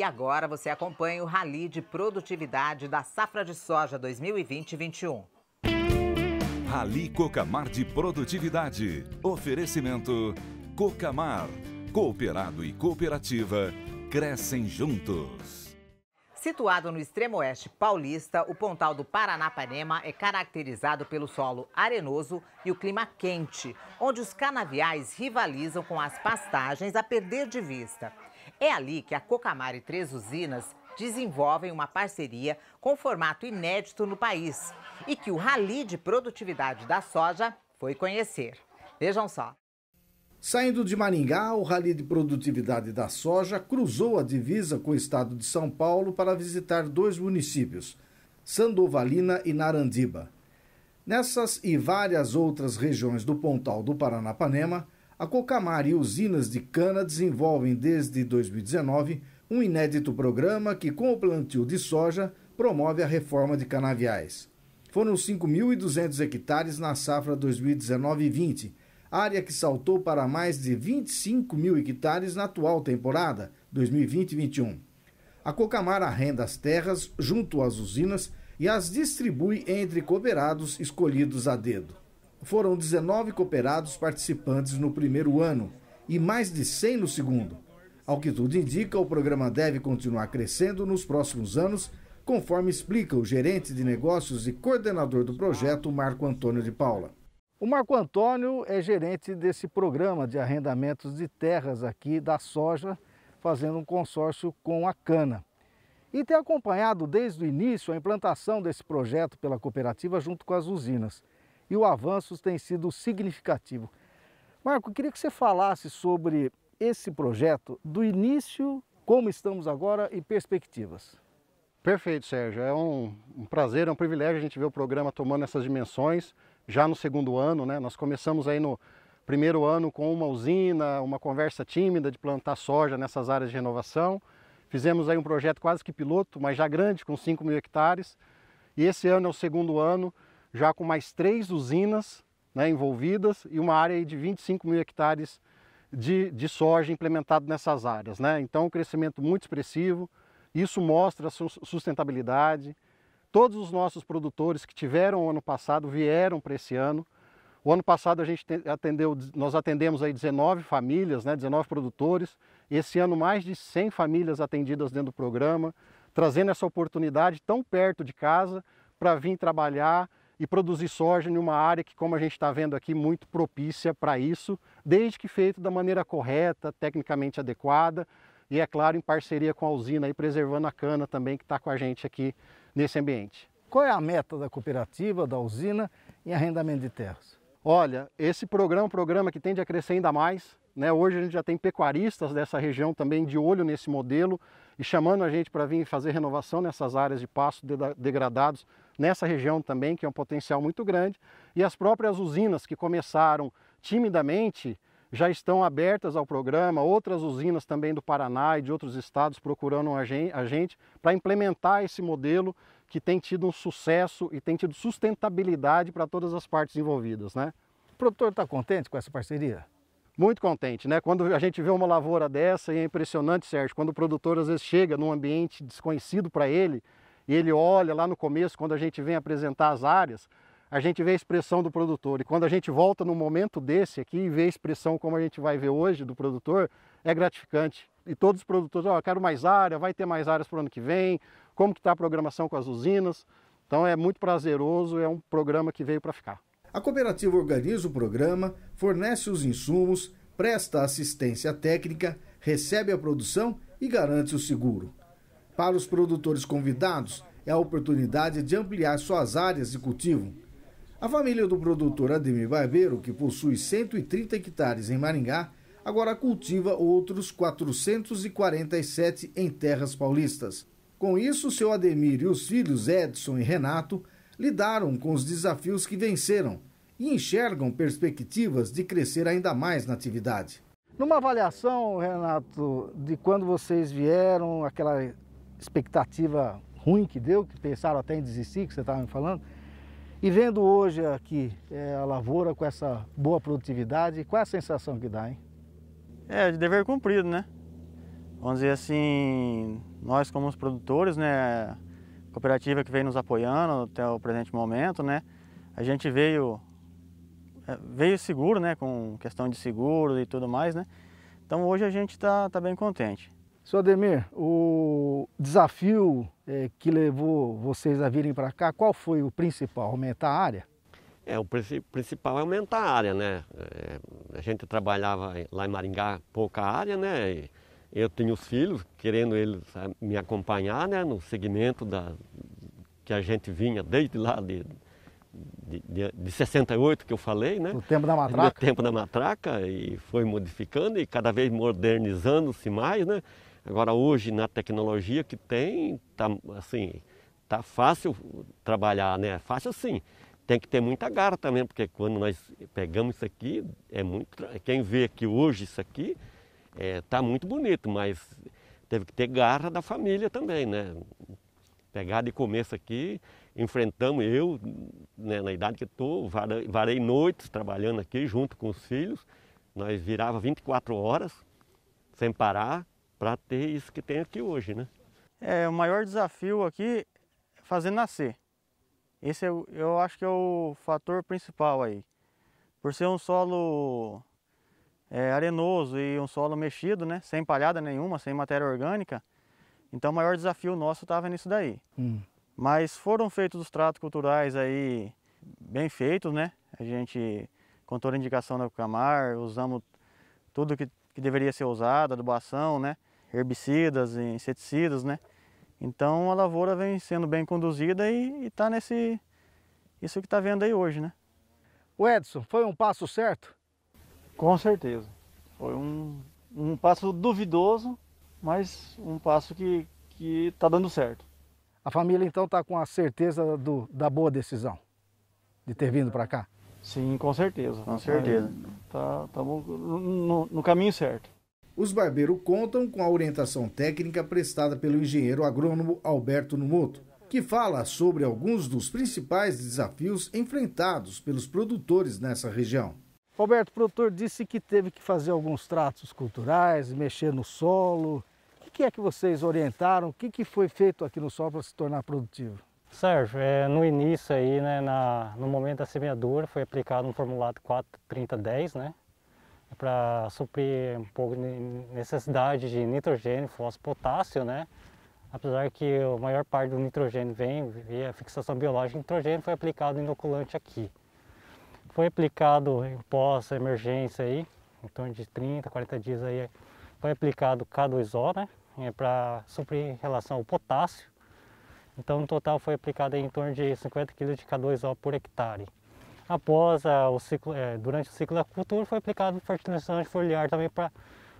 E agora você acompanha o rally de produtividade da safra de soja 2020-21. Rally Cocamar de Produtividade. Oferecimento Cocamar. Cooperado e cooperativa crescem juntos. Situado no extremo oeste paulista, o Pontal do Paranapanema é caracterizado pelo solo arenoso e o clima quente, onde os canaviais rivalizam com as pastagens a perder de vista. É ali que a Cocamar e Três Usinas desenvolvem uma parceria com formato inédito no país e que o Rally de Produtividade da Soja foi conhecer. Vejam só. Saindo de Maringá, o Rally de Produtividade da Soja cruzou a divisa com o estado de São Paulo para visitar dois municípios, Sandovalina e Narandiba. Nessas e várias outras regiões do Pontal do Paranapanema, a Cocamar e Usinas de Cana desenvolvem desde 2019 um inédito programa que, com o plantio de soja, promove a reforma de canaviais. Foram 5.200 hectares na safra 2019-20, área que saltou para mais de 25 mil hectares na atual temporada, 2020-21. A Cocamar arrenda as terras junto às usinas e as distribui entre cooperados escolhidos a dedo. Foram 19 cooperados participantes no primeiro ano e mais de 100 no segundo. Ao que tudo indica, o programa deve continuar crescendo nos próximos anos, conforme explica o gerente de negócios e coordenador do projeto, Marco Antônio de Paula. O Marco Antônio é gerente desse programa de arrendamentos de terras aqui da soja, fazendo um consórcio com a cana. E tem acompanhado desde o início a implantação desse projeto pela cooperativa junto com as usinas e o avanço tem sido significativo. Marco, eu queria que você falasse sobre esse projeto do início, como estamos agora e perspectivas. Perfeito, Sérgio. É um, um prazer, é um privilégio a gente ver o programa tomando essas dimensões já no segundo ano, né? Nós começamos aí no primeiro ano com uma usina, uma conversa tímida de plantar soja nessas áreas de renovação. Fizemos aí um projeto quase que piloto, mas já grande, com 5 mil hectares. E esse ano é o segundo ano já com mais três usinas né, envolvidas e uma área de 25 mil hectares de, de soja implementado nessas áreas. Né? Então, um crescimento muito expressivo, isso mostra a sustentabilidade. Todos os nossos produtores que tiveram ano passado vieram para esse ano. O ano passado a gente atendeu, nós atendemos aí 19 famílias, né, 19 produtores. Esse ano mais de 100 famílias atendidas dentro do programa, trazendo essa oportunidade tão perto de casa para vir trabalhar e produzir soja em uma área que, como a gente está vendo aqui, muito propícia para isso, desde que feito da maneira correta, tecnicamente adequada e, é claro, em parceria com a usina e preservando a cana também que está com a gente aqui nesse ambiente. Qual é a meta da cooperativa, da usina em arrendamento de terras? Olha, esse programa é um programa que tende a crescer ainda mais. Né? Hoje a gente já tem pecuaristas dessa região também de olho nesse modelo e chamando a gente para vir fazer renovação nessas áreas de pasto degradados nessa região também, que é um potencial muito grande, e as próprias usinas que começaram timidamente já estão abertas ao programa, outras usinas também do Paraná e de outros estados procurando a gente para implementar esse modelo que tem tido um sucesso e tem tido sustentabilidade para todas as partes envolvidas. Né? O produtor está contente com essa parceria? muito contente, né? Quando a gente vê uma lavoura dessa, e é impressionante, Sérgio, quando o produtor às vezes chega num ambiente desconhecido para ele, e ele olha lá no começo, quando a gente vem apresentar as áreas, a gente vê a expressão do produtor. E quando a gente volta num momento desse aqui e vê a expressão como a gente vai ver hoje do produtor, é gratificante. E todos os produtores, ó, oh, quero mais área, vai ter mais áreas para o ano que vem, como que está a programação com as usinas. Então é muito prazeroso, é um programa que veio para ficar. A cooperativa organiza o programa, fornece os insumos, presta assistência técnica, recebe a produção e garante o seguro. Para os produtores convidados, é a oportunidade de ampliar suas áreas de cultivo. A família do produtor Ademir Barbeiro, que possui 130 hectares em Maringá, agora cultiva outros 447 em terras paulistas. Com isso, seu Ademir e os filhos Edson e Renato lidaram com os desafios que venceram e enxergam perspectivas de crescer ainda mais na atividade. Numa avaliação, Renato, de quando vocês vieram, aquela expectativa ruim que deu, que pensaram até em desistir, que você estava me falando. E vendo hoje aqui é, a lavoura com essa boa produtividade, qual é a sensação que dá, hein? É, de dever cumprido, né? Vamos dizer assim, nós como os produtores, né, cooperativa que vem nos apoiando até o presente momento, né, a gente veio, é, veio seguro, né, com questão de seguro e tudo mais, né, então hoje a gente está tá bem contente. Senhor Ademir, o desafio é, que levou vocês a virem para cá, qual foi o principal? Aumentar a área? É, o principal é aumentar a área, né? É, a gente trabalhava lá em Maringá pouca área, né? E eu tenho os filhos, querendo eles me acompanhar, né? No segmento da, que a gente vinha desde lá de, de, de, de 68 que eu falei, né? O tempo da matraca. O tempo da matraca e foi modificando e cada vez modernizando-se mais, né? Agora hoje na tecnologia que tem, tá, assim, tá fácil trabalhar, né? Fácil sim. Tem que ter muita garra também, porque quando nós pegamos isso aqui, é muito. Quem vê que hoje isso aqui é, tá muito bonito, mas teve que ter garra da família também, né? Pegar de começo aqui, enfrentamos eu, né, na idade que estou, varei, varei noites trabalhando aqui junto com os filhos. Nós virava 24 horas sem parar para ter isso que tem aqui hoje, né? É, o maior desafio aqui é fazer nascer. Esse eu, é eu acho que é o fator principal aí. Por ser um solo é, arenoso e um solo mexido, né? Sem palhada nenhuma, sem matéria orgânica. Então o maior desafio nosso estava nisso daí. Hum. Mas foram feitos os tratos culturais aí bem feitos, né? A gente, com toda a indicação da Camar, usamos tudo que, que deveria ser usado, adubação, né? herbicidas e inseticidas, né? Então a lavoura vem sendo bem conduzida e está nesse isso que está vendo aí hoje, né? O Edson, foi um passo certo? Com certeza. Foi um, um passo duvidoso, mas um passo que está dando certo. A família então está com a certeza do, da boa decisão de ter vindo para cá? Sim, com certeza. Com certeza. Tá, tá no, no caminho certo os barbeiros contam com a orientação técnica prestada pelo engenheiro agrônomo Alberto Numoto, que fala sobre alguns dos principais desafios enfrentados pelos produtores nessa região. Alberto, o produtor disse que teve que fazer alguns tratos culturais, mexer no solo. O que é que vocês orientaram? O que foi feito aqui no solo para se tornar produtivo? Sérgio, é, no início aí, né, na, no momento da semeadura, foi aplicado um formulado 43010, né? para suprir um pouco de necessidade de nitrogênio, fósforo, potássio, né? Apesar que a maior parte do nitrogênio vem via fixação biológica, nitrogênio foi aplicado inoculante aqui. Foi aplicado em pós-emergência aí, em torno de 30, 40 dias aí, foi aplicado K2O, né? É para suprir em relação ao potássio. Então, no total foi aplicado em torno de 50 kg de K2O por hectare. Após a, ah, o ciclo, é, durante o ciclo da cultura foi aplicado fertilizante foliar também para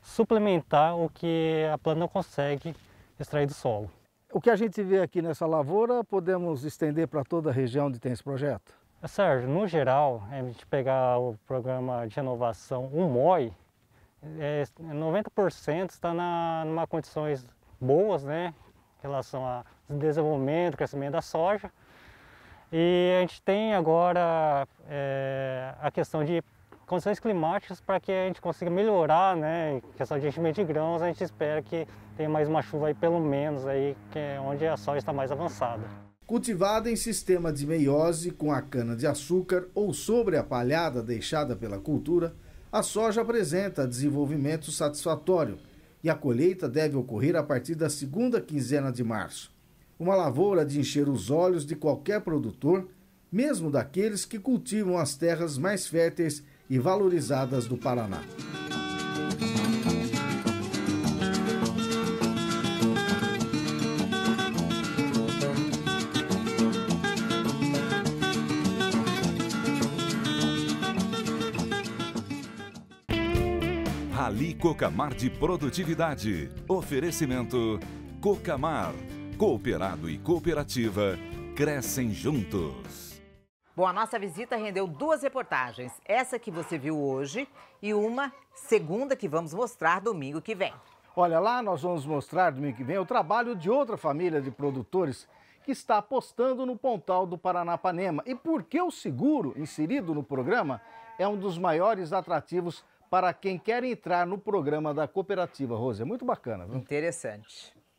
suplementar o que a planta não consegue extrair do solo. O que a gente vê aqui nessa lavoura, podemos estender para toda a região onde tem esse projeto? Eh, Sérgio, no geral, eh, a gente pegar o programa de renovação, o MOI, é, 90% está na, numa condições boas, né, em relação ao desenvolvimento, crescimento da soja, e a gente tem agora é, a questão de condições climáticas para que a gente consiga melhorar, né? Em questão de enchimento de grãos, a gente espera que tenha mais uma chuva aí, pelo menos, aí, que é onde a soja está mais avançada. Cultivada em sistema de meiose com a cana-de-açúcar ou sobre a palhada deixada pela cultura, a soja apresenta desenvolvimento satisfatório e a colheita deve ocorrer a partir da segunda quinzena de março uma lavoura de encher os olhos de qualquer produtor, mesmo daqueles que cultivam as terras mais férteis e valorizadas do Paraná. Rally Cocamar de Produtividade. Oferecimento Cocamar Cooperado e cooperativa crescem juntos. Bom, a nossa visita rendeu duas reportagens. Essa que você viu hoje e uma segunda que vamos mostrar domingo que vem. Olha, lá nós vamos mostrar domingo que vem o trabalho de outra família de produtores que está apostando no Pontal do Paranapanema e por que o seguro inserido no programa é um dos maiores atrativos para quem quer entrar no programa da cooperativa, Rose. É muito bacana. Viu? Interessante.